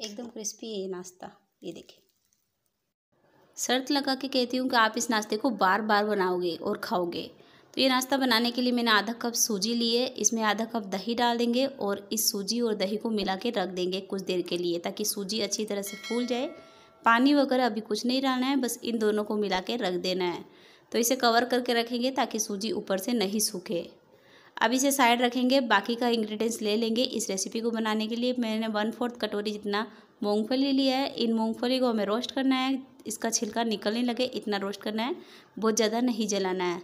एकदम क्रिस्पी है ये नाश्ता ये देखिए शर्त लगा के कहती हूँ कि आप इस नाश्ते को बार बार बनाओगे और खाओगे तो ये नाश्ता बनाने के लिए मैंने आधा कप सूजी ली है इसमें आधा कप दही डाल देंगे और इस सूजी और दही को मिला के रख देंगे कुछ देर के लिए ताकि सूजी अच्छी तरह से फूल जाए पानी वगैरह अभी कुछ नहीं डालना है बस इन दोनों को मिला के रख देना है तो इसे कवर करके रखेंगे ताकि सूजी ऊपर से नहीं सूखे अब इसे साइड रखेंगे बाकी का इंग्रेडिएंट्स ले लेंगे इस रेसिपी को बनाने के लिए मैंने वन फोर्थ कटोरी जितना मूंगफली लिया है इन मूंगफली को हमें रोस्ट करना है इसका छिलका निकलने लगे इतना रोस्ट करना है बहुत ज़्यादा नहीं जलाना है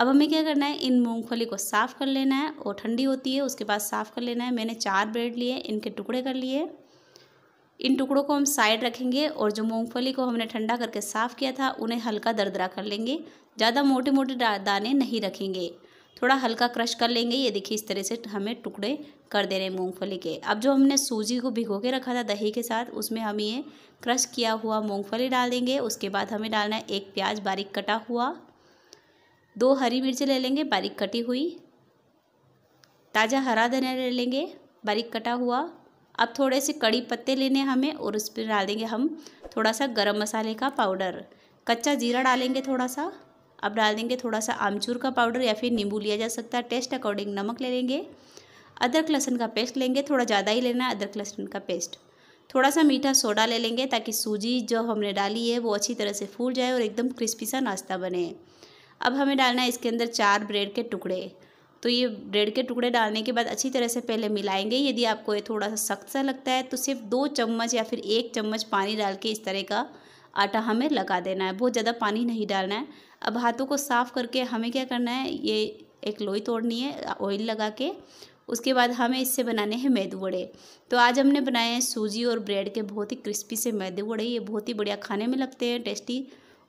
अब हमें क्या करना है इन मूंगफली को साफ़ कर लेना है और ठंडी होती है उसके बाद साफ़ कर लेना है मैंने चार ब्रेड लिए इनके टुकड़े कर लिए इन टुकड़ों को हम साइड रखेंगे और जो मूंगफली को हमने ठंडा करके साफ़ किया था उन्हें हल्का दरदरा कर लेंगे ज़्यादा मोटे मोटे दाने नहीं रखेंगे थोड़ा हल्का क्रश कर लेंगे ये देखिए इस तरह से हमें टुकड़े कर दे रहे हैं मूँगफली के अब जो हमने सूजी को भिगो के रखा था दही के साथ उसमें हम ये क्रश किया हुआ मूँगफली डाल देंगे उसके बाद हमें डालना है एक प्याज बारीक कटा हुआ दो हरी मिर्च ले लेंगे बारीक कटी हुई ताज़ा हरा धनिया ले लेंगे बारीक कटा हुआ अब थोड़े से कड़ी पत्ते लेने हमें और उस पर डाल देंगे हम थोड़ा सा गरम मसाले का पाउडर कच्चा जीरा डालेंगे थोड़ा सा अब डाल देंगे थोड़ा सा आमचूर का पाउडर या फिर नींबू लिया जा सकता है टेस्ट अकॉर्डिंग नमक ले लेंगे अदरक लहसन का पेस्ट लेंगे थोड़ा ज़्यादा ही लेना है अदरक लहसन का पेस्ट थोड़ा सा मीठा सोडा ले लेंगे ताकि सूजी जो हमने डाली है वो अच्छी तरह से फूल जाए और एकदम क्रिस्पी सा नाश्ता बने अब हमें डालना है इसके अंदर चार ब्रेड के टुकड़े तो ये ब्रेड के टुकड़े डालने के बाद अच्छी तरह से पहले मिलाएंगे यदि आपको ये थोड़ा सा सख्त सा लगता है तो सिर्फ दो चम्मच या फिर एक चम्मच पानी डाल के इस तरह का आटा हमें लगा देना है बहुत ज़्यादा पानी नहीं डालना है अब हाथों को साफ़ करके हमें क्या करना है ये एक लोई तोड़नी है ऑयल लगा के उसके बाद हमें इससे बनाने हैं मैदू वड़े तो आज हमने बनाए हैं सूजी और ब्रेड के बहुत ही क्रिस्पी से मैदे वड़े ये बहुत ही बढ़िया खाने में लगते हैं टेस्टी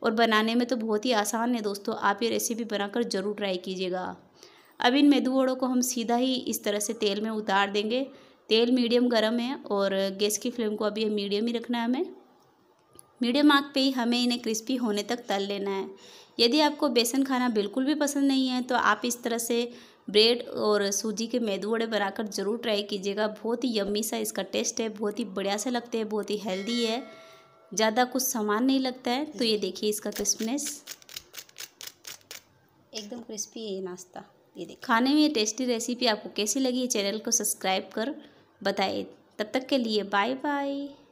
और बनाने में तो बहुत ही आसान है दोस्तों आप ये रेसिपी बनाकर ज़रूर ट्राई कीजिएगा अब इन मेदू वड़ों को हम सीधा ही इस तरह से तेल में उतार देंगे तेल मीडियम गर्म है और गैस की फ्लेम को अभी मीडियम ही रखना है हमें मीडियम आग पे ही हमें इन्हें क्रिस्पी होने तक तल लेना है यदि आपको बेसन खाना बिल्कुल भी पसंद नहीं है तो आप इस तरह से ब्रेड और सूजी के मेदू वड़े बनाकर ज़रूर ट्राई कीजिएगा बहुत ही यम्मी सा इसका टेस्ट है बहुत ही बढ़िया से लगते हैं बहुत ही हेल्दी है ज़्यादा कुछ सामान नहीं लगता है तो ये देखिए इसका क्रिस्पनेस एकदम क्रिस्पी है ये नाश्ता ये देखिए खाने में ये टेस्टी रेसिपी आपको कैसी लगी चैनल को सब्सक्राइब कर बताइए तब तक के लिए बाय बाय